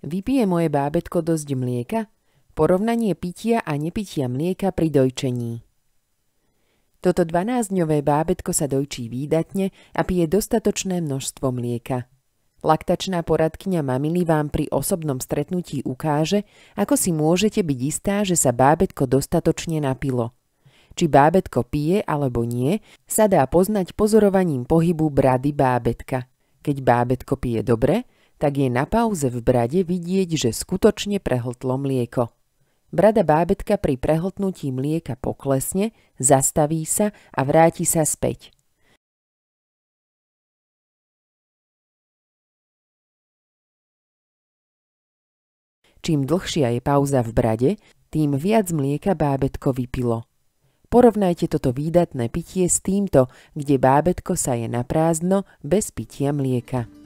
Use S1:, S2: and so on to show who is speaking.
S1: Vypije moje bábetko dosť mlieka? Porovnanie pitia a nepitia mlieka pri dojčení. Toto 12-dňové bábetko sa dojčí výdatne a pije dostatočné množstvo mlieka. Laktačná poradkňa mamily vám pri osobnom stretnutí ukáže, ako si môžete byť istá, že sa bábetko dostatočne napilo. Či bábetko pije alebo nie, sa dá poznať pozorovaním pohybu brady bábetka. Keď bábetko pije dobre, tak je na pauze v brade vidieť, že skutočne prehltlo mlieko. Brada bábetka pri prehltnutí
S2: mlieka poklesne, zastaví sa a vráti sa späť. Čím dlhšia je pauza v brade, tým viac mlieka bábetko
S1: vypilo. Porovnajte toto výdatné pitie s týmto, kde bábetko sa je na prázdno bez pitia mlieka.